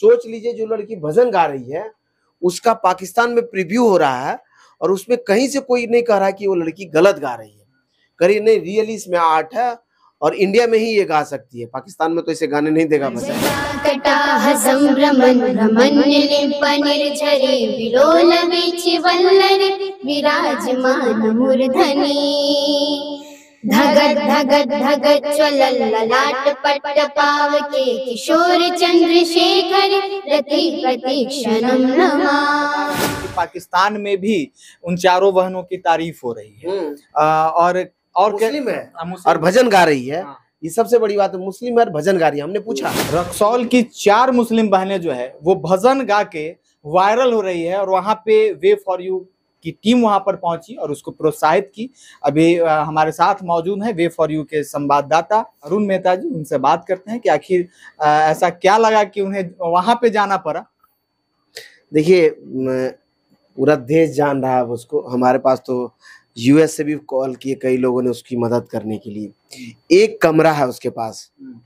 सोच लीजिए जो लड़की भजन गा रही है उसका पाकिस्तान में प्रीव्यू हो रहा है और उसमें कहीं से कोई नहीं कह रहा कि वो लड़की गलत गा रही है करिए नहीं रियली इसमें आर्ट है और इंडिया में ही ये गा सकती है पाकिस्तान में तो इसे गाने नहीं देगा भजन विराजमान गद पट पाव के किशोर चंद्रशेखर रति प्रतिक्षणम नमा पाकिस्तान में भी उन चारों बहनों की तारीफ हो रही है हम्म। आ, और और मुस्लिम है हाँ, और भजन गा रही है हाँ। ये सबसे बड़ी बात है मुस्लिम है भजन गा रही है हमने पूछा रक्सौल की चार मुस्लिम बहनें जो है वो भजन गा के वायरल हो रही है और वहाँ पे वे फॉर यू की टीम वहां पर पहुंची और उसको प्रोत्साहित की अभी हमारे साथ मौजूद है वे फॉर यू के संवाददाता अरुण मेहता जी उनसे बात करते हैं कि आखिर ऐसा क्या लगा कि उन्हें वहां पे जाना पड़ा देखिए पूरा देश जान रहा है उसको हमारे पास तो यूएस से भी कॉल किए कई लोगों ने उसकी मदद करने के लिए एक कमरा है उसके पास हम्म।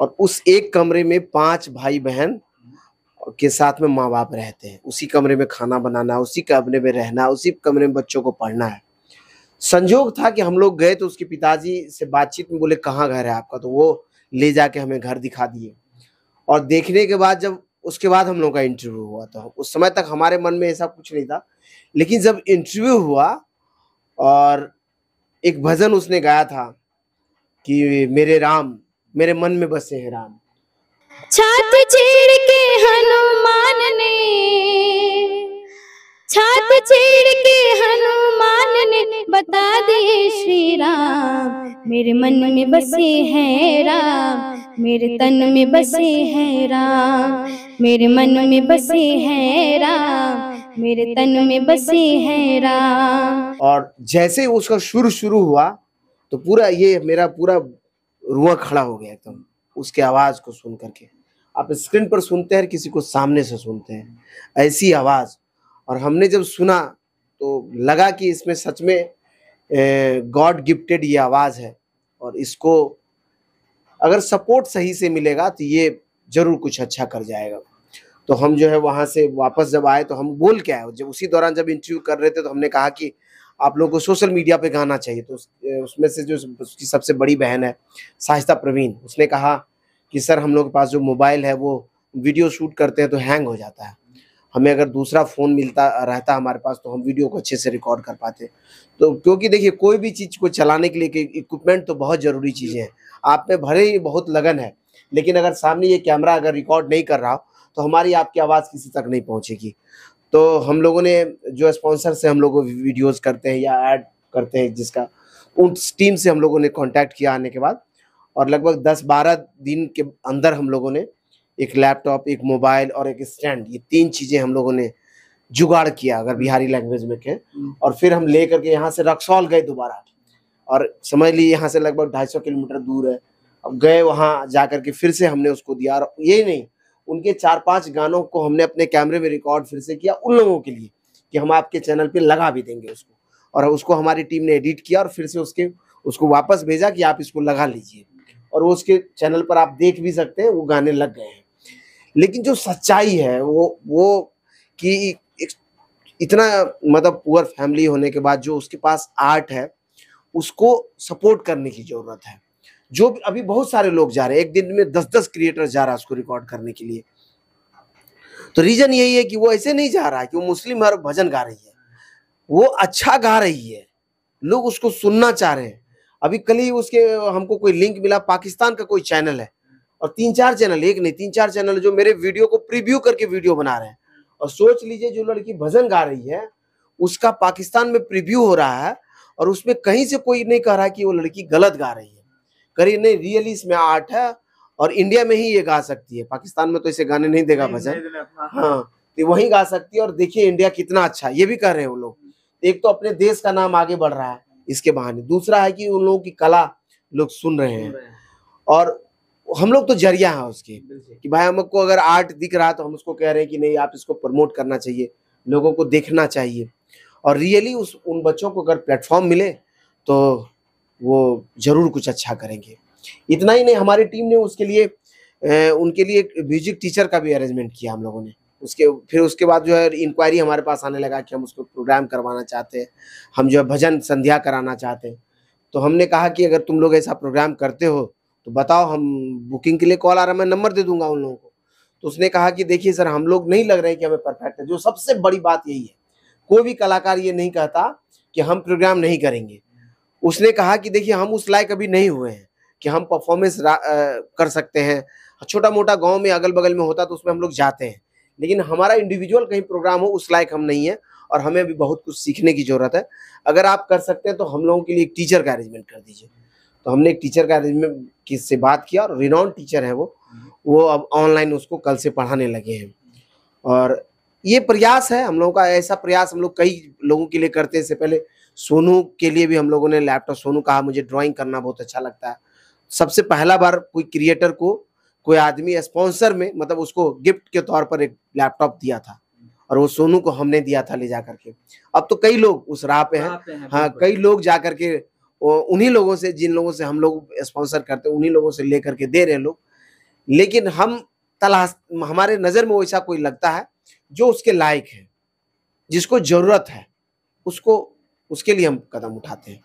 और उस एक कमरे में पांच भाई बहन के साथ में माँ बाप रहते हैं उसी कमरे में खाना बनाना उसी कमरे में रहना उसी कमरे में बच्चों को पढ़ना है संजोग था कि हम लोग गए तो उसके पिताजी से बातचीत में बोले कहाँ घर है आपका तो वो ले जाके हमें घर दिखा दिए और देखने के बाद जब उसके बाद हम लोग का इंटरव्यू हुआ तो उस समय तक हमारे मन में ऐसा कुछ नहीं था लेकिन जब इंटरव्यू हुआ और एक भजन उसने गाया था कि मेरे राम मेरे मन में बसे हैं राम छात छेड़ के हनुमान ने छात के हनुमान ने बता दिए श्री राम मेरे मन में बसे है राम मेरे तन में बसे है राम मेरे मन में बसे है राम मेरे तन में बसे है राम और जैसे उसका शुरू शुरू हुआ तो पूरा ये मेरा पूरा रुआ खड़ा हो गया एकदम उसके आवाज़ को सुन करके आप स्क्रीन पर सुनते हैं किसी को सामने से सुनते हैं ऐसी आवाज़ और हमने जब सुना तो लगा कि इसमें सच में गॉड गिफ्टेड ये आवाज़ है और इसको अगर सपोर्ट सही से मिलेगा तो ये ज़रूर कुछ अच्छा कर जाएगा तो हम जो है वहाँ से वापस जब आए तो हम बोल के आए जब उसी दौरान जब इंटरव्यू कर रहे थे तो हमने कहा कि आप लोगों को सोशल मीडिया पे गाना चाहिए तो उसमें से जो उसकी सबसे बड़ी बहन है साहिस्ता प्रवीण उसने कहा कि सर हम लोग के पास जो मोबाइल है वो वीडियो शूट करते हैं तो हैंग हो जाता है हमें अगर दूसरा फ़ोन मिलता रहता हमारे पास तो हम वीडियो को अच्छे से रिकॉर्ड कर पाते तो क्योंकि देखिए कोई भी चीज़ को चलाने के लिए इक्विपमेंट तो बहुत ज़रूरी चीज़ें हैं आप में भले ही बहुत लगन है लेकिन अगर सामने ये कैमरा अगर रिकॉर्ड नहीं कर रहा तो हमारी आपकी आवाज़ किसी तक नहीं पहुँचेगी तो हम लोगों ने जो स्पॉन्सर से हम लोग वीडियोज़ करते हैं या एड करते हैं जिसका उन टीम से हम लोगों ने कॉन्टैक्ट किया आने के बाद और लगभग 10-12 दिन के अंदर हम लोगों ने एक लैपटॉप एक मोबाइल और एक स्टैंड ये तीन चीज़ें हम लोगों ने जुगाड़ किया अगर हम्म। बिहारी लैंग्वेज में कहें हम्म। और फिर हम ले करके यहाँ से रक्सौल गए दोबारा और समझ लीजिए यहाँ से लगभग ढाई सौ किलोमीटर दूर है अब गए वहाँ जा कर के फिर से हमने उसको दिया और यही नहीं उनके चार पांच गानों को हमने अपने कैमरे में रिकॉर्ड फिर से किया उन लोगों के लिए कि हम आपके चैनल पे लगा भी देंगे उसको और उसको हमारी टीम ने एडिट किया और फिर से उसके उसको वापस भेजा कि आप इसको लगा लीजिए और वो उसके चैनल पर आप देख भी सकते हैं वो गाने लग गए हैं लेकिन जो सच्चाई है वो वो कि इतना मतलब पुअर फैमिली होने के बाद जो उसके पास आर्ट है उसको सपोर्ट करने की ज़रूरत है जो अभी बहुत सारे लोग जा रहे हैं एक दिन में दस दस क्रिएटर जा रहा है उसको रिकॉर्ड करने के लिए तो रीज़न यही है कि वो ऐसे नहीं जा रहा है कि वो मुस्लिम हर भजन गा रही है वो अच्छा गा रही है लोग उसको सुनना चाह रहे हैं अभी कल ही उसके हमको कोई लिंक मिला पाकिस्तान का कोई चैनल है और तीन चार चैनल एक नहीं तीन चार चैनल जो मेरे वीडियो को प्रीव्यू करके वीडियो बना रहे हैं और सोच लीजिए जो लड़की भजन गा रही है उसका पाकिस्तान में प्रीव्यू हो रहा है और उसमें कहीं से कोई नहीं कह रहा कि वो लड़की गलत गा रही है करिए नहीं रियली इसमें आर्ट है और इंडिया में ही ये गा सकती है पाकिस्तान में तो इसे गाने नहीं देगा भजन हाँ।, हाँ तो वही गा सकती है और देखिए इंडिया कितना अच्छा ये भी कर रहे हैं वो लोग एक तो अपने देश का नाम आगे बढ़ रहा है इसके बहाने दूसरा है कि उन लोगों की कला लोग सुन रहे हैं और हम लोग तो जरिया है उसके कि भाई हमको अगर आर्ट दिख रहा है तो हम उसको कह रहे हैं कि नहीं आप इसको प्रमोट करना चाहिए लोगों को देखना चाहिए और रियली उस उन बच्चों को अगर प्लेटफॉर्म मिले तो वो ज़रूर कुछ अच्छा करेंगे इतना ही नहीं हमारी टीम ने उसके लिए ए, उनके लिए म्यूजिक टीचर का भी अरेंजमेंट किया हम लोगों ने उसके फिर उसके बाद जो है इंक्वायरी हमारे पास आने लगा कि हम उसको प्रोग्राम करवाना चाहते हैं हम जो है भजन संध्या कराना चाहते हैं तो हमने कहा कि अगर तुम लोग ऐसा प्रोग्राम करते हो तो बताओ हम बुकिंग के लिए कॉल आ रहा है मैं नंबर दे दूंगा उन लोगों को तो उसने कहा कि देखिए सर हम लोग नहीं लग रहे कि हमें परफेक्ट है जो सबसे बड़ी बात यही है कोई भी कलाकार ये नहीं कहता कि हम प्रोग्राम नहीं करेंगे उसने कहा कि देखिए हम उस लायक अभी नहीं हुए हैं कि हम परफॉर्मेंस कर सकते हैं छोटा मोटा गांव में अगल बगल में होता तो उसमें हम लोग जाते हैं लेकिन हमारा इंडिविजुअल कहीं प्रोग्राम हो उस लायक हम नहीं है और हमें भी बहुत कुछ सीखने की ज़रूरत है अगर आप कर सकते हैं तो हम लोगों के लिए एक टीचर का अरेंजमेंट कर दीजिए तो हमने एक टीचर का अरेंजमेंट किस से बात किया और रिनॉन टीचर है वो वो अब ऑनलाइन उसको कल से पढ़ाने लगे हैं और ये प्रयास है हम लोगों का ऐसा प्रयास हम लोग कई लोगों के लिए करते हैं इससे पहले सोनू के लिए भी हम लोगों ने लैपटॉप सोनू कहा मुझे ड्राइंग करना बहुत अच्छा लगता है सबसे पहला बार कोई क्रिएटर को कोई आदमी स्पॉन्सर में मतलब उसको गिफ्ट के तौर पर एक लैपटॉप दिया था और वो सोनू को हमने दिया था ले जा करके अब तो कई लोग उस राह पे हैं हाँ कई लोग जा करके उन्हीं लोगों से जिन लोगों से हम लोग स्पॉन्सर करते हैं उन्हीं लोगों से ले करके दे रहे हैं लोग लेकिन हम तलाश हमारे नज़र में वैसा कोई लगता है जो उसके लायक है जिसको ज़रूरत है उसको उसके लिए हम कदम उठाते हैं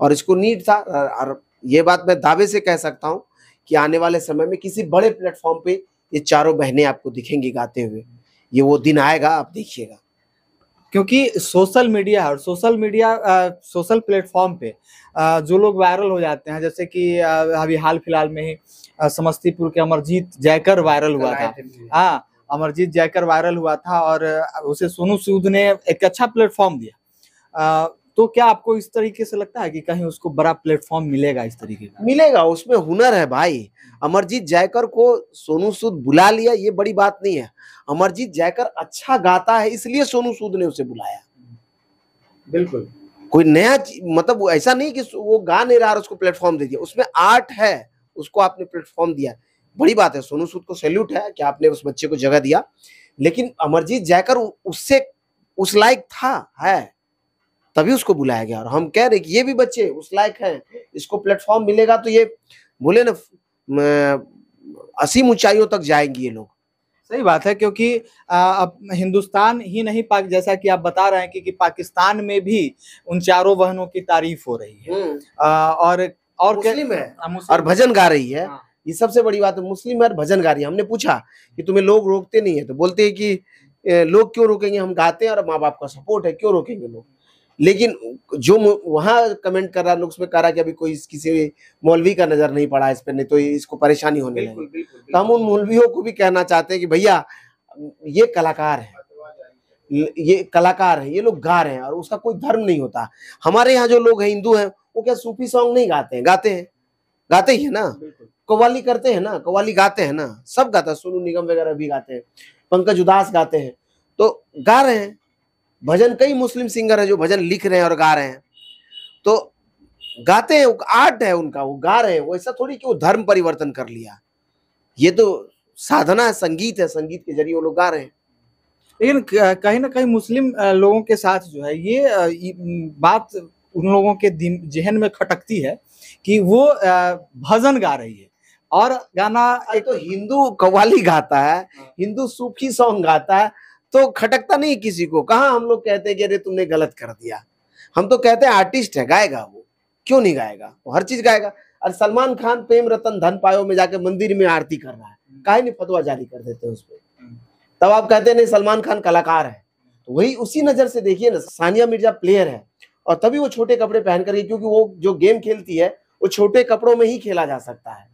और इसको नीड था और ये बात मैं दावे से कह सकता हूँ कि आने वाले समय में किसी बड़े प्लेटफॉर्म पे ये चारों बहनें आपको दिखेंगी गाते हुए ये वो दिन आएगा आप देखिएगा क्योंकि सोशल मीडिया और सोशल मीडिया सोशल प्लेटफॉर्म पे आ, जो लोग वायरल हो जाते हैं जैसे कि अभी हाल फिलहाल में ही समस्तीपुर के अमरजीत जयकर वायरल हुआ था हाँ अमरजीत जयकर वायरल हुआ था और उसे सोनू सूद ने एक अच्छा प्लेटफॉर्म दिया तो क्या आपको इस तरीके से लगता है कि कहीं उसको बड़ा प्लेटफॉर्म मिलेगा इस तरीके का मिलेगा उसमें हुनर है भाई अमरजीत जयकर को सोनू सूद बुला लिया ये बड़ी बात नहीं है अमरजीत जयकर अच्छा गाता है इसलिए सोनू सूद ने उसे बुलाया बिल्कुल कोई नया मतलब ऐसा नहीं कि वो गा नहीं रहा उसको प्लेटफॉर्म दे दिया उसमें आर्ट है उसको आपने प्लेटफॉर्म दिया बड़ी बात है सोनू सूद को सैल्यूट है कि आपने उस बच्चे को जगह दिया लेकिन अमरजीत जयकर उससे उस लाइक था है तभी उसको बुलाया गया और हम कह रहे कि ये भी बच्चे उस लायक हैं इसको प्लेटफॉर्म मिलेगा तो ये बोले ना असीम ऊंचाइयों तक जाएंगे ये लोग सही बात है क्योंकि अब हिंदुस्तान ही नहीं पाक जैसा कि आप बता रहे हैं कि, कि पाकिस्तान में भी उन चारों बहनों की तारीफ हो रही है हम्म। आ, और और मुस्लिम है हाँ, और भजन गा रही है हाँ। ये सबसे बड़ी बात है मुस्लिम है और भजन गा रही है हमने पूछा कि तुम्हें लोग रोकते नहीं है तो बोलते हैं कि लोग क्यों रोकेंगे हम गाते हैं और माँ बाप का सपोर्ट है क्यों रोकेंगे लोग लेकिन जो वहां कमेंट कर रहा नुक्स में कह रहा कि अभी कोई किसी मौलवी का नज़र नहीं पड़ा इस पर नहीं तो इसको परेशानी होने लगी तो हम उन मौलवियों को भी कहना चाहते हैं कि भैया ये कलाकार है ये कलाकार है ये लोग गा रहे हैं और उसका कोई धर्म नहीं होता हमारे यहाँ जो लोग हैं हिंदू हैं वो क्या सूफी सॉन्ग नहीं गाते हैं गाते हैं गाते ही है ना कवाली करते हैं ना कवाली गाते हैं ना सब गाता सोनू निगम वगैरह भी गाते हैं पंकज उदास गाते हैं तो गा रहे हैं भजन कई मुस्लिम सिंगर है जो भजन लिख रहे हैं और गा रहे हैं तो गाते हैं आर्ट है उनका वो गा रहे हैं वो ऐसा थोड़ी कि वो धर्म परिवर्तन कर लिया ये तो साधना है संगीत है संगीत के जरिए वो लोग गा रहे हैं लेकिन कहीं ना कहीं मुस्लिम लोगों के साथ जो है ये बात उन लोगों के जहन में खटकती है कि वो भजन गा रही है और गाना एक तो हिंदू कव्वाली गाता है हाँ। हिंदू सूखी सॉन्ग गाता है तो खटकता नहीं किसी को कहा हम लोग कहते हैं कि अरे तुमने गलत कर दिया हम तो कहते हैं आर्टिस्ट है गाएगा वो क्यों नहीं गाएगा वो हर चीज गाएगा और सलमान खान प्रेम रतन धन पायो में जाके मंदिर में आरती कर रहा है हम्म। काहे नहीं फतवा जारी कर देते हैं उस पर हम्म। तब आप कहते नहीं सलमान खान कलाकार है तो वही उसी नजर से देखिए ना सानिया मिर्जा प्लेयर है और तभी वो छोटे कपड़े पहन करके क्योंकि वो जो गेम खेलती है वो छोटे कपड़ों में ही खेला जा सकता है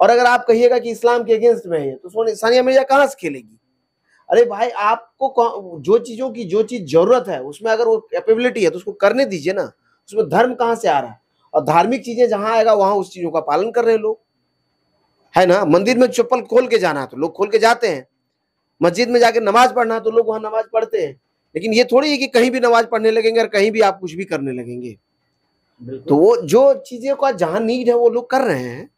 और अगर आप कहिएगा कि इस्लाम के अगेंस्ट में है तो सोने सानिया मिर्जा कहाँ से खेलेगी अरे भाई आपको जो चीजों की जो चीज जरूरत है उसमें अगर वो कैपेबिलिटी है तो उसको करने दीजिए ना उसमें धर्म कहाँ से आ रहा है और धार्मिक चीजें जहाँ आएगा वहां उस चीजों का पालन कर रहे हैं लोग है ना मंदिर में चप्पल खोल के जाना है तो लोग खोल के जाते हैं मस्जिद में जाके नमाज पढ़ना है तो लोग वहां नमाज पढ़ते हैं लेकिन ये थोड़ी है कि कहीं भी नमाज पढ़ने लगेंगे और कहीं भी आप कुछ भी करने लगेंगे तो वो जो चीजें का जहां नीड है वो लोग कर रहे हैं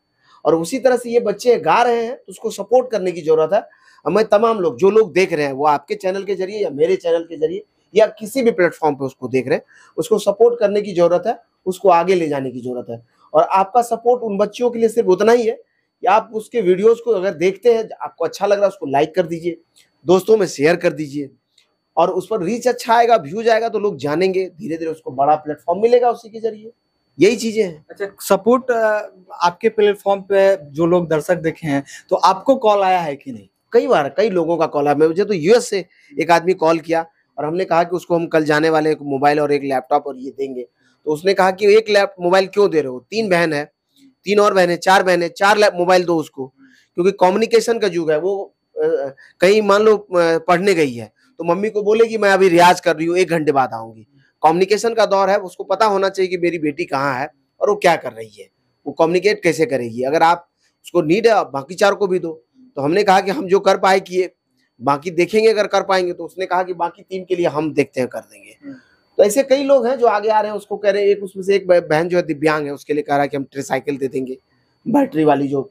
और उसी तरह से ये बच्चे गा रहे हैं तो उसको सपोर्ट करने की जरूरत है हमें तमाम लोग जो लोग देख रहे हैं वो आपके चैनल के जरिए या मेरे चैनल के जरिए या किसी भी प्लेटफॉर्म पर उसको देख रहे हैं उसको सपोर्ट करने की जरूरत है उसको आगे ले जाने की जरूरत है और आपका सपोर्ट उन बच्चियों के लिए सिर्फ उतना ही है कि आप उसके वीडियोज़ को अगर देखते हैं आपको अच्छा लग रहा है उसको लाइक कर दीजिए दोस्तों में शेयर कर दीजिए और उस पर रीच अच्छा आएगा व्यूज आएगा तो लोग जानेंगे धीरे धीरे उसको बड़ा प्लेटफॉर्म मिलेगा उसी के जरिए यही चीजें हैं अच्छा सपोर्ट आपके प्लेटफॉर्म पे जो लोग दर्शक देखे हैं तो आपको कॉल आया है कि नहीं कई बार कई लोगों का कॉल आया मुझे तो यूएस से एक आदमी कॉल किया और हमने कहा कि उसको हम कल जाने वाले एक मोबाइल और एक लैपटॉप और ये देंगे तो उसने कहा कि एक लैप मोबाइल क्यों दे रहे हो तीन बहन है तीन और बहन है चार बहन है चार लैप मोबाइल दो उसको क्योंकि कम्युनिकेशन का युग है वो कहीं मान लो पढ़ने गई है तो मम्मी को बोले कि मैं अभी रियाज कर रही हूँ एक घंटे बाद आऊंगी कम्युनिकेशन का दौर है उसको पता होना चाहिए कि मेरी बेटी कहाँ है और वो क्या कर रही है वो कम्युनिकेट कैसे करेगी अगर आप उसको नीड है बाकी चार को भी दो तो हमने कहा कि हम जो कर पाए किए बाकी देखेंगे अगर कर पाएंगे तो उसने कहा कि बाकी टीम के लिए हम देखते हैं कर देंगे हम्म। तो ऐसे कई लोग हैं जो आगे आ रहे हैं उसको कह रहे हैं एक उसमें से एक बहन जो है दिव्यांग है उसके लिए कह रहा है कि हम ट्रीसाइकिल दे देंगे बैटरी वाली जो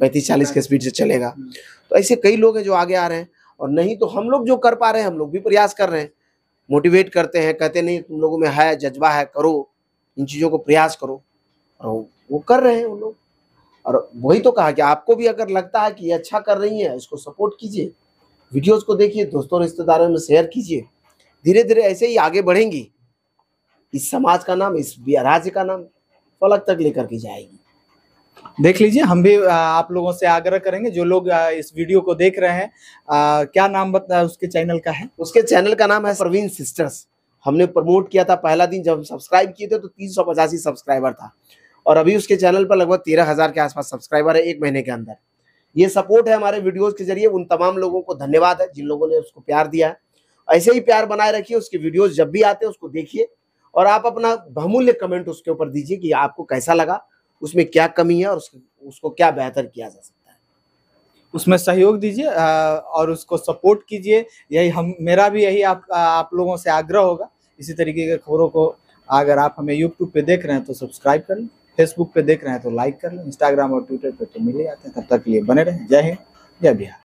पैंतीस चालीस के स्पीड से चलेगा हम्म। तो ऐसे कई लोग हैं जो आगे आ रहे हैं और नहीं तो हम लोग जो कर पा रहे हैं हम लोग भी प्रयास कर रहे हैं मोटिवेट करते हैं कहते नहीं तुम लोगों में है जज्बा है करो इन चीज़ों को प्रयास करो और वो कर रहे हैं उन लोग और वही तो कहा कि आपको भी अगर लगता है कि ये अच्छा कर रही है इसको सपोर्ट कीजिए वीडियोस को देखिए दोस्तों रिश्तेदारों में शेयर कीजिए धीरे धीरे ऐसे ही आगे बढ़ेंगी इस समाज का नाम इस राज्य का नाम फलक तक लेकर के जाएगी देख लीजिए हम भी आप लोगों से आग्रह करेंगे जो लोग इस वीडियो को देख रहे हैं आ, क्या नाम बता उसके चैनल का है उसके चैनल का नाम है प्रवीण सिस्टर्स हमने प्रमोट किया था पहला दिन जब हम सब्सक्राइब किए थे तो तीन सौ पचासी सब्सक्राइबर था और अभी उसके चैनल पर लगभग तेरह हजार के आसपास सब्सक्राइबर है एक महीने के अंदर ये सपोर्ट है हमारे वीडियोस के जरिए उन तमाम लोगों को धन्यवाद है जिन लोगों ने उसको प्यार दिया है ऐसे ही प्यार बनाए रखिए उसके वीडियोज़ जब भी आते हैं उसको देखिए और आप अपना बहुमूल्य कमेंट उसके ऊपर दीजिए कि आपको कैसा लगा उसमें क्या कमी है और उसको क्या बेहतर किया जा सकता है उसमें सहयोग दीजिए और उसको सपोर्ट कीजिए यही हम मेरा भी यही आप आप लोगों से आग्रह होगा इसी तरीके के खबरों को अगर आप हमें यूट्यूब पे देख रहे हैं तो सब्सक्राइब कर लें फेसबुक पे देख रहे हैं तो लाइक कर लें इंस्टाग्राम और ट्विटर पे तो मिले जाते हैं तब तक के लिए बने रहें जय हिंद जय बिहार